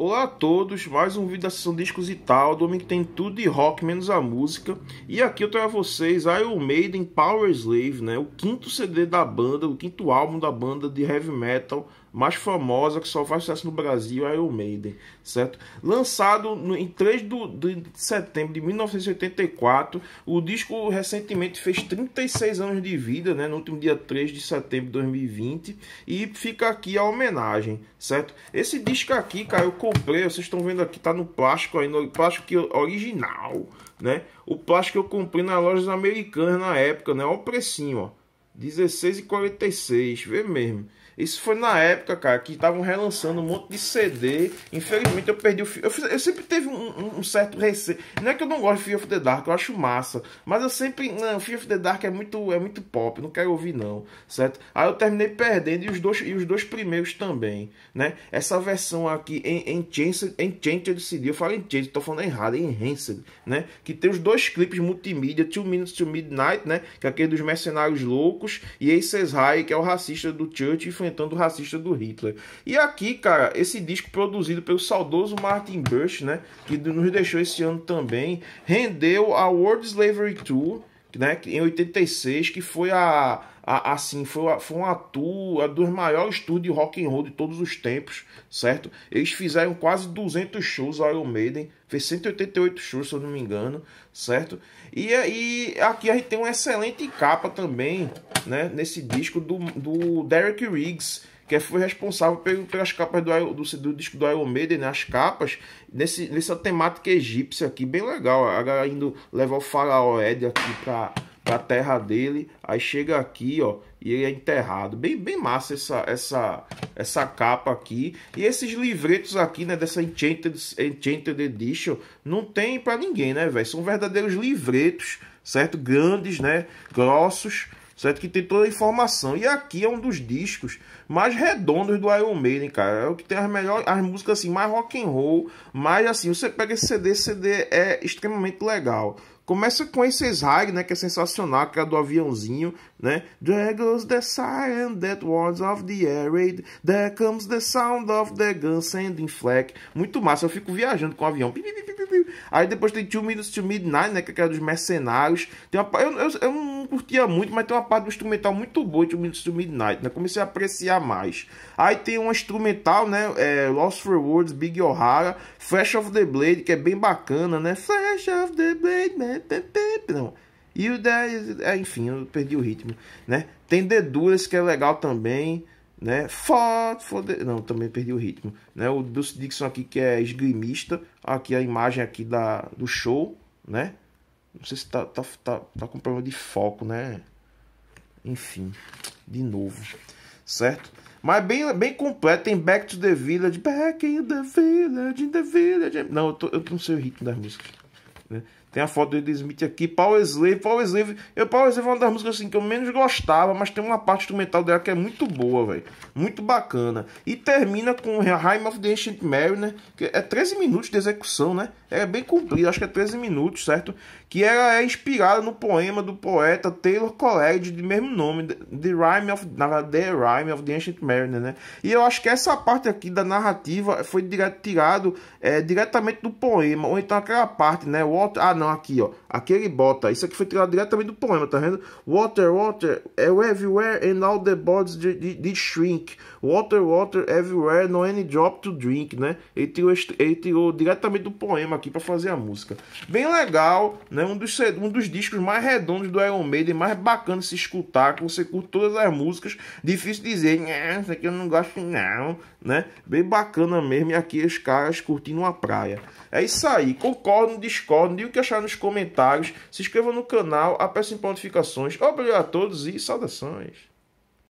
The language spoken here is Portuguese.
Olá a todos, mais um vídeo da sessão Discos e Tal, do homem que tem tudo de rock menos a música. E aqui eu trago a vocês Iron Maiden Power Slave, né? O quinto CD da banda, o quinto álbum da banda de heavy metal mais famosa que só faz sucesso no Brasil, é o Maiden, certo? Lançado no, em 3 do, de setembro de 1984, o disco recentemente fez 36 anos de vida, né, no último dia 3 de setembro de 2020, e fica aqui a homenagem, certo? Esse disco aqui, cara, eu comprei, vocês estão vendo aqui, tá no plástico aí, no plástico que original, né? O plástico que eu comprei nas lojas americanas na época, né? Olha o precinho, ó 16 e 46, vê mesmo. Isso foi na época, cara, que estavam relançando um monte de CD. Infelizmente eu perdi o fio. Eu, eu, sempre teve um, um certo receio. Não é que eu não gosto de Fear of the Dark, eu acho massa. Mas eu sempre. Não, Fear of the Dark é muito, é muito pop, não quero ouvir, não. Certo? Aí eu terminei perdendo e os dois, e os dois primeiros também. né? Essa versão aqui, em Enchanted, Enchanted CD, eu falo Enchanted, tô falando errado, em Enhanced, né? Que tem os dois clipes multimídia, Two Minutes to Midnight, né? Que é aquele dos mercenários loucos brancos e ex High, que é o racista do Church, enfrentando o racista do Hitler. E aqui, cara, esse disco produzido pelo saudoso Martin Bush, né, que nos deixou esse ano também, rendeu a World Slavery Tour, né, em 86, que foi a, a assim, foi, a, foi uma tour, a dos maiores tours de rock and roll de todos os tempos, certo? Eles fizeram quase 200 shows ao Iron Maiden, fez 188 shows, se eu não me engano, certo? E, é, e aqui a gente tem uma excelente capa também, né, nesse disco do, do Derek Riggs, que é, foi responsável pelas capas do, do, do disco do Iron Maiden, né? as capas, nesse, nessa temática egípcia aqui, bem legal. galera indo levar o faraó Ed aqui para a terra dele, aí chega aqui, ó, e ele é enterrado. Bem, bem massa essa, essa, essa capa aqui. E esses livretos aqui, né, dessa Enchanted, Enchanted Edition, não tem para ninguém, né, velho? São verdadeiros livretos, certo? Grandes, né, grossos, certo? Que tem toda a informação. E aqui é um dos discos mais redondos do Iron Maiden, cara. É o que tem as melhores, as músicas assim, mais rock and roll, mais assim, você pega esse CD, esse CD é extremamente legal. Começa com esse Hag, né, que é sensacional, que é do aviãozinho, né? There goes the siren that warns of the air raid. There comes the sound of the gun sending flak. Muito massa, eu fico viajando com o avião. Aí depois tem Two Minutes to Midnight, né, que é dos mercenários. Tem uma... eu, eu, eu curtia muito, mas tem uma parte do instrumental muito boa de Minutes to Midnight, né? Comecei a apreciar mais. Aí tem um instrumental, né? É, Lost for Words, Big O'Hara, Flash of the Blade, que é bem bacana, né? Flash of the Blade, né? man, não. E o da. É, enfim, eu perdi o ritmo, né? Tem Duras, que é legal também né? Fought for the... Não, também perdi o ritmo, né? O Bruce Dixon aqui que é esgrimista, aqui a imagem aqui da, do show, né? Não sei se tá, tá, tá, tá com problema de foco, né? Enfim, de novo. Certo? Mas bem, bem completo, tem Back to the Village, Back in the Village, in the Village. Não, eu, tô, eu não sei o ritmo das músicas. Né? Tem a foto do Eddie Smith aqui, Power Slave, Power Slave. Eu, Power Slave é uma das músicas assim, que eu menos gostava, mas tem uma parte instrumental dela que é muito boa, velho. Muito bacana. E termina com Rhyme of the Ancient Mariner, que é 13 minutos de execução, né? é bem comprido, acho que é 13 minutos, certo? Que ela é inspirada no poema do poeta Taylor Coleridge de mesmo nome, The Rhyme of, na verdade, The Rime of the Ancient Mariner, né? E eu acho que essa parte aqui da narrativa foi direto, tirado é, diretamente do poema, ou então aquela parte, né? Water, ah, não, aqui, ó. Aqui ele bota, isso aqui foi tirado diretamente do poema, tá vendo? Water, water, é everywhere and all the bodies did shrink. Water, water, everywhere, no any drop to drink, né? Ele tirou, ele tirou diretamente do poema aqui para fazer a música. Bem legal, né? Um dos, um dos discos mais redondos do Iron Maiden, mais bacana de se escutar, que você curte todas as músicas. Difícil dizer, né? Isso aqui eu não gosto, não, né? Bem bacana mesmo. E aqui os caras curtindo uma praia. É isso aí. Concordo, discordo, diga o que achar nos comentários. Se inscreva no canal, aperte notificações. Obrigado a todos e saudações.